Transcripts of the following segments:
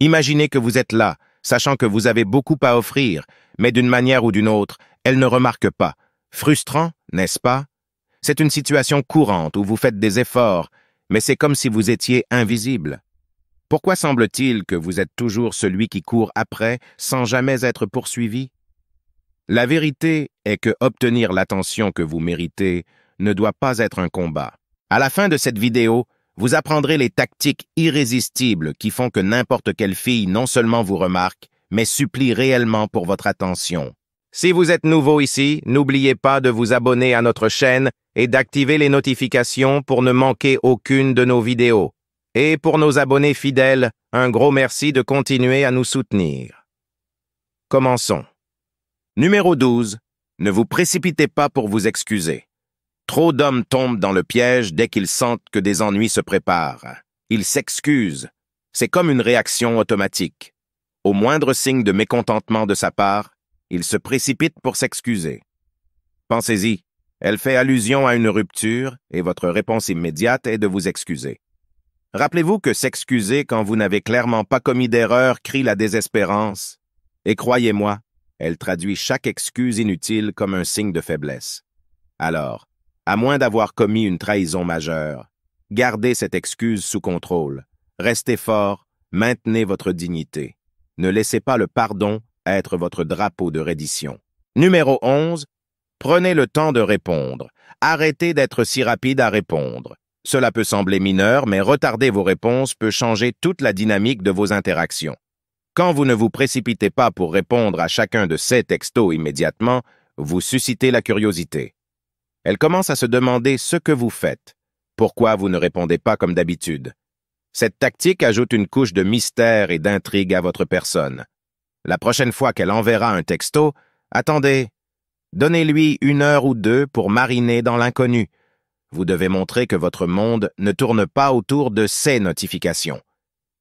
Imaginez que vous êtes là, sachant que vous avez beaucoup à offrir, mais d'une manière ou d'une autre, elle ne remarque pas. Frustrant, n'est-ce pas C'est une situation courante où vous faites des efforts, mais c'est comme si vous étiez invisible. Pourquoi semble-t-il que vous êtes toujours celui qui court après sans jamais être poursuivi La vérité est que obtenir l'attention que vous méritez ne doit pas être un combat. À la fin de cette vidéo, vous apprendrez les tactiques irrésistibles qui font que n'importe quelle fille non seulement vous remarque, mais supplie réellement pour votre attention. Si vous êtes nouveau ici, n'oubliez pas de vous abonner à notre chaîne et d'activer les notifications pour ne manquer aucune de nos vidéos. Et pour nos abonnés fidèles, un gros merci de continuer à nous soutenir. Commençons. Numéro 12. Ne vous précipitez pas pour vous excuser. Trop d'hommes tombent dans le piège dès qu'ils sentent que des ennuis se préparent. Ils s'excusent. C'est comme une réaction automatique. Au moindre signe de mécontentement de sa part, ils se précipitent pour s'excuser. Pensez-y, elle fait allusion à une rupture et votre réponse immédiate est de vous excuser. Rappelez-vous que s'excuser quand vous n'avez clairement pas commis d'erreur crie la désespérance, et croyez-moi, elle traduit chaque excuse inutile comme un signe de faiblesse. Alors, à moins d'avoir commis une trahison majeure. Gardez cette excuse sous contrôle. Restez fort, maintenez votre dignité. Ne laissez pas le pardon être votre drapeau de reddition. Numéro 11. Prenez le temps de répondre. Arrêtez d'être si rapide à répondre. Cela peut sembler mineur, mais retarder vos réponses peut changer toute la dynamique de vos interactions. Quand vous ne vous précipitez pas pour répondre à chacun de ces textos immédiatement, vous suscitez la curiosité elle commence à se demander ce que vous faites, pourquoi vous ne répondez pas comme d'habitude. Cette tactique ajoute une couche de mystère et d'intrigue à votre personne. La prochaine fois qu'elle enverra un texto, attendez. Donnez-lui une heure ou deux pour mariner dans l'inconnu. Vous devez montrer que votre monde ne tourne pas autour de ces notifications.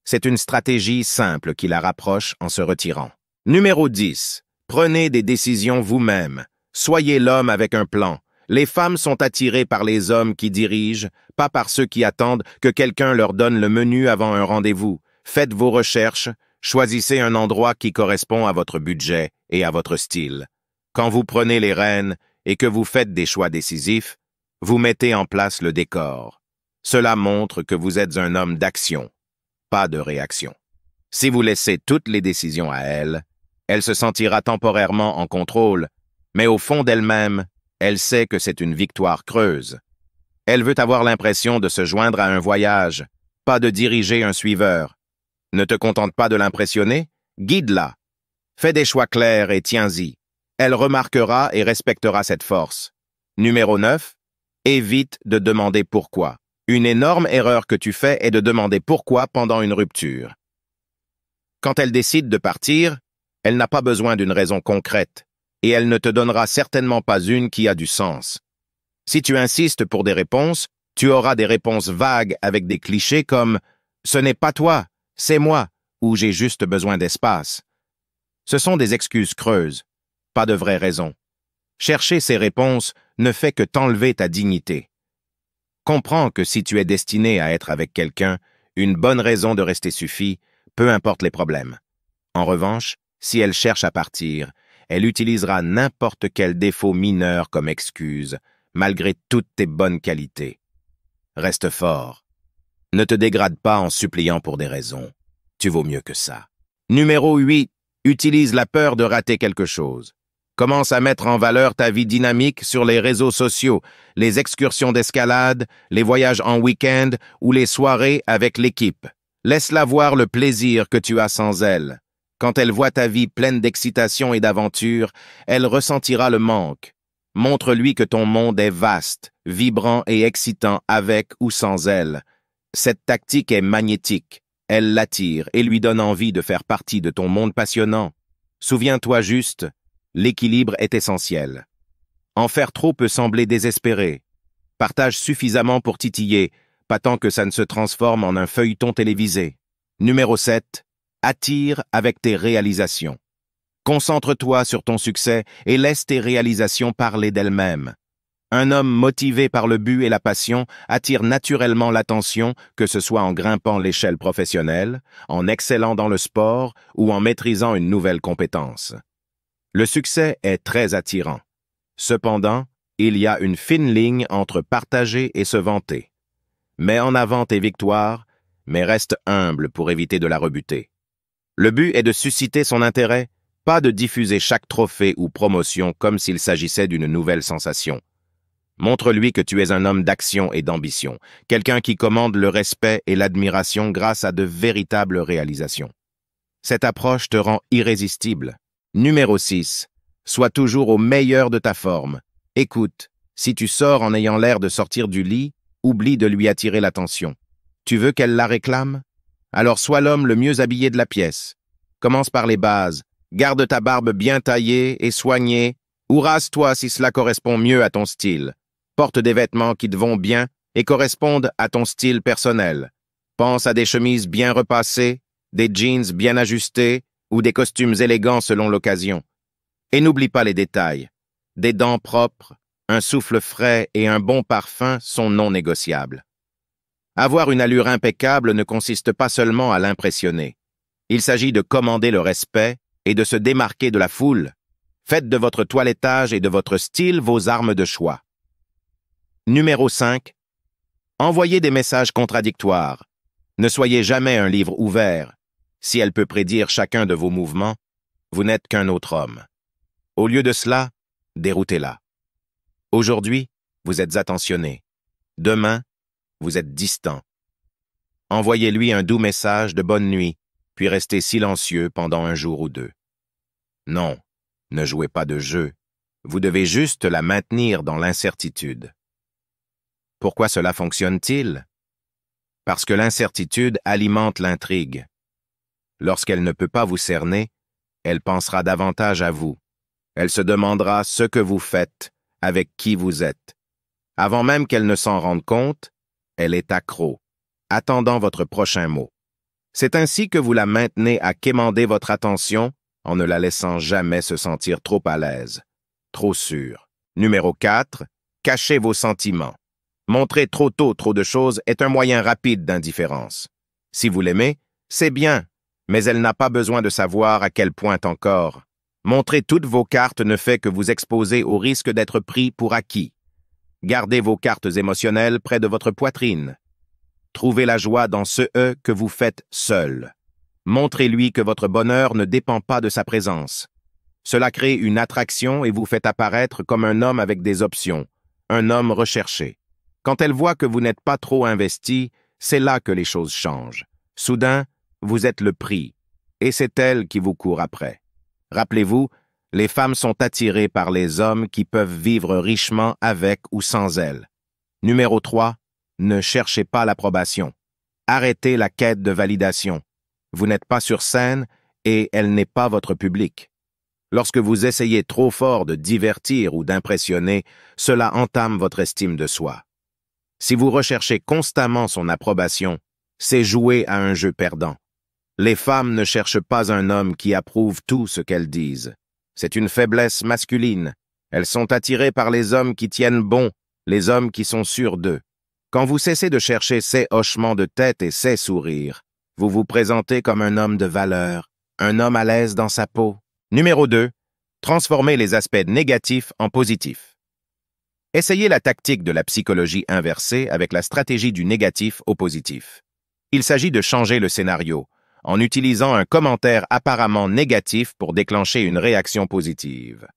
C'est une stratégie simple qui la rapproche en se retirant. Numéro 10. Prenez des décisions vous-même. Soyez l'homme avec un plan. Les femmes sont attirées par les hommes qui dirigent, pas par ceux qui attendent que quelqu'un leur donne le menu avant un rendez-vous. Faites vos recherches, choisissez un endroit qui correspond à votre budget et à votre style. Quand vous prenez les rênes et que vous faites des choix décisifs, vous mettez en place le décor. Cela montre que vous êtes un homme d'action, pas de réaction. Si vous laissez toutes les décisions à elle, elle se sentira temporairement en contrôle, mais au fond d'elle-même, elle sait que c'est une victoire creuse. Elle veut avoir l'impression de se joindre à un voyage, pas de diriger un suiveur. Ne te contente pas de l'impressionner, guide-la. Fais des choix clairs et tiens-y. Elle remarquera et respectera cette force. Numéro 9. Évite de demander pourquoi. Une énorme erreur que tu fais est de demander pourquoi pendant une rupture. Quand elle décide de partir, elle n'a pas besoin d'une raison concrète et elle ne te donnera certainement pas une qui a du sens. Si tu insistes pour des réponses, tu auras des réponses vagues avec des clichés comme ⁇ Ce n'est pas toi, c'est moi ⁇ ou ⁇ J'ai juste besoin d'espace ⁇ Ce sont des excuses creuses, pas de vraies raisons. Chercher ces réponses ne fait que t'enlever ta dignité. Comprends que si tu es destiné à être avec quelqu'un, une bonne raison de rester suffit, peu importe les problèmes. En revanche, si elle cherche à partir, elle utilisera n'importe quel défaut mineur comme excuse, malgré toutes tes bonnes qualités. Reste fort. Ne te dégrade pas en suppliant pour des raisons. Tu vaux mieux que ça. Numéro 8. Utilise la peur de rater quelque chose. Commence à mettre en valeur ta vie dynamique sur les réseaux sociaux, les excursions d'escalade, les voyages en week-end ou les soirées avec l'équipe. Laisse-la voir le plaisir que tu as sans elle. Quand elle voit ta vie pleine d'excitation et d'aventure, elle ressentira le manque. Montre-lui que ton monde est vaste, vibrant et excitant avec ou sans elle. Cette tactique est magnétique. Elle l'attire et lui donne envie de faire partie de ton monde passionnant. Souviens-toi juste, l'équilibre est essentiel. En faire trop peut sembler désespéré. Partage suffisamment pour titiller, pas tant que ça ne se transforme en un feuilleton télévisé. Numéro 7. Attire avec tes réalisations. Concentre-toi sur ton succès et laisse tes réalisations parler d'elles-mêmes. Un homme motivé par le but et la passion attire naturellement l'attention, que ce soit en grimpant l'échelle professionnelle, en excellant dans le sport ou en maîtrisant une nouvelle compétence. Le succès est très attirant. Cependant, il y a une fine ligne entre partager et se vanter. Mets en avant tes victoires, mais reste humble pour éviter de la rebuter. Le but est de susciter son intérêt, pas de diffuser chaque trophée ou promotion comme s'il s'agissait d'une nouvelle sensation. Montre-lui que tu es un homme d'action et d'ambition, quelqu'un qui commande le respect et l'admiration grâce à de véritables réalisations. Cette approche te rend irrésistible. Numéro 6. Sois toujours au meilleur de ta forme. Écoute, si tu sors en ayant l'air de sortir du lit, oublie de lui attirer l'attention. Tu veux qu'elle la réclame alors sois l'homme le mieux habillé de la pièce. Commence par les bases. Garde ta barbe bien taillée et soignée, ou rase-toi si cela correspond mieux à ton style. Porte des vêtements qui te vont bien et correspondent à ton style personnel. Pense à des chemises bien repassées, des jeans bien ajustés ou des costumes élégants selon l'occasion. Et n'oublie pas les détails. Des dents propres, un souffle frais et un bon parfum sont non négociables. Avoir une allure impeccable ne consiste pas seulement à l'impressionner. Il s'agit de commander le respect et de se démarquer de la foule. Faites de votre toilettage et de votre style vos armes de choix. Numéro 5. Envoyez des messages contradictoires. Ne soyez jamais un livre ouvert. Si elle peut prédire chacun de vos mouvements, vous n'êtes qu'un autre homme. Au lieu de cela, déroutez-la. Aujourd'hui, vous êtes attentionné. Demain, vous êtes distant. Envoyez-lui un doux message de bonne nuit, puis restez silencieux pendant un jour ou deux. Non, ne jouez pas de jeu. Vous devez juste la maintenir dans l'incertitude. Pourquoi cela fonctionne-t-il? Parce que l'incertitude alimente l'intrigue. Lorsqu'elle ne peut pas vous cerner, elle pensera davantage à vous. Elle se demandera ce que vous faites, avec qui vous êtes. Avant même qu'elle ne s'en rende compte, elle est accro, attendant votre prochain mot. C'est ainsi que vous la maintenez à quémander votre attention en ne la laissant jamais se sentir trop à l'aise, trop sûre. Numéro 4. Cachez vos sentiments. Montrer trop tôt trop de choses est un moyen rapide d'indifférence. Si vous l'aimez, c'est bien, mais elle n'a pas besoin de savoir à quel point encore. Montrer toutes vos cartes ne fait que vous exposer au risque d'être pris pour acquis. Gardez vos cartes émotionnelles près de votre poitrine. Trouvez la joie dans ce E que vous faites seul. Montrez-lui que votre bonheur ne dépend pas de sa présence. Cela crée une attraction et vous fait apparaître comme un homme avec des options, un homme recherché. Quand elle voit que vous n'êtes pas trop investi, c'est là que les choses changent. Soudain, vous êtes le prix, et c'est elle qui vous court après. Rappelez-vous, les femmes sont attirées par les hommes qui peuvent vivre richement avec ou sans elles. Numéro 3. Ne cherchez pas l'approbation. Arrêtez la quête de validation. Vous n'êtes pas sur scène et elle n'est pas votre public. Lorsque vous essayez trop fort de divertir ou d'impressionner, cela entame votre estime de soi. Si vous recherchez constamment son approbation, c'est jouer à un jeu perdant. Les femmes ne cherchent pas un homme qui approuve tout ce qu'elles disent. C'est une faiblesse masculine. Elles sont attirées par les hommes qui tiennent bon, les hommes qui sont sûrs d'eux. Quand vous cessez de chercher ces hochements de tête et ces sourires, vous vous présentez comme un homme de valeur, un homme à l'aise dans sa peau. Numéro 2. Transformer les aspects négatifs en positifs. Essayez la tactique de la psychologie inversée avec la stratégie du négatif au positif. Il s'agit de changer le scénario, en utilisant un commentaire apparemment négatif pour déclencher une réaction positive.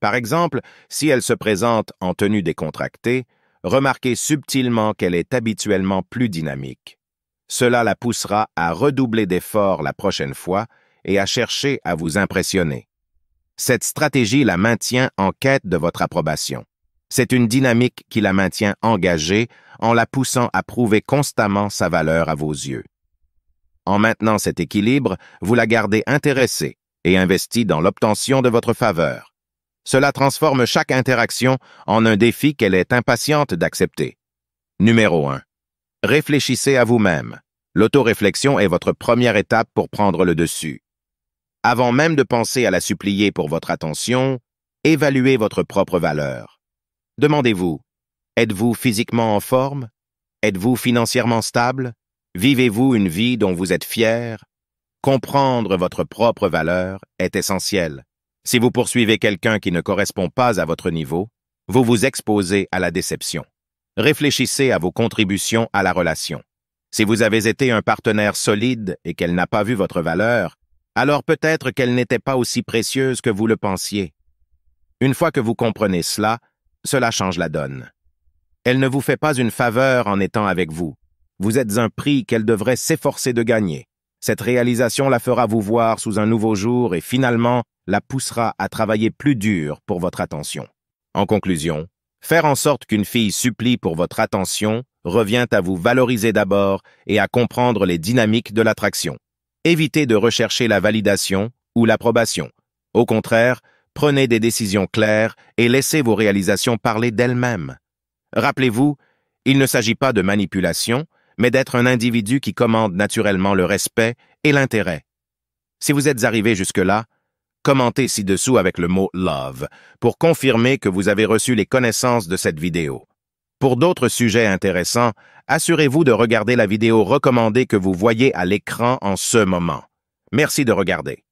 Par exemple, si elle se présente en tenue décontractée, remarquez subtilement qu'elle est habituellement plus dynamique. Cela la poussera à redoubler d'efforts la prochaine fois et à chercher à vous impressionner. Cette stratégie la maintient en quête de votre approbation. C'est une dynamique qui la maintient engagée en la poussant à prouver constamment sa valeur à vos yeux. En maintenant cet équilibre, vous la gardez intéressée et investie dans l'obtention de votre faveur. Cela transforme chaque interaction en un défi qu'elle est impatiente d'accepter. Numéro 1. Réfléchissez à vous-même. L'autoréflexion est votre première étape pour prendre le dessus. Avant même de penser à la supplier pour votre attention, évaluez votre propre valeur. Demandez-vous, êtes-vous physiquement en forme? Êtes-vous financièrement stable? Vivez-vous une vie dont vous êtes fier? Comprendre votre propre valeur est essentiel. Si vous poursuivez quelqu'un qui ne correspond pas à votre niveau, vous vous exposez à la déception. Réfléchissez à vos contributions à la relation. Si vous avez été un partenaire solide et qu'elle n'a pas vu votre valeur, alors peut-être qu'elle n'était pas aussi précieuse que vous le pensiez. Une fois que vous comprenez cela, cela change la donne. Elle ne vous fait pas une faveur en étant avec vous, vous êtes un prix qu'elle devrait s'efforcer de gagner. Cette réalisation la fera vous voir sous un nouveau jour et finalement la poussera à travailler plus dur pour votre attention. En conclusion, faire en sorte qu'une fille supplie pour votre attention revient à vous valoriser d'abord et à comprendre les dynamiques de l'attraction. Évitez de rechercher la validation ou l'approbation. Au contraire, prenez des décisions claires et laissez vos réalisations parler d'elles-mêmes. Rappelez-vous, il ne s'agit pas de manipulation, mais d'être un individu qui commande naturellement le respect et l'intérêt. Si vous êtes arrivé jusque-là, commentez ci-dessous avec le mot Love pour confirmer que vous avez reçu les connaissances de cette vidéo. Pour d'autres sujets intéressants, assurez-vous de regarder la vidéo recommandée que vous voyez à l'écran en ce moment. Merci de regarder.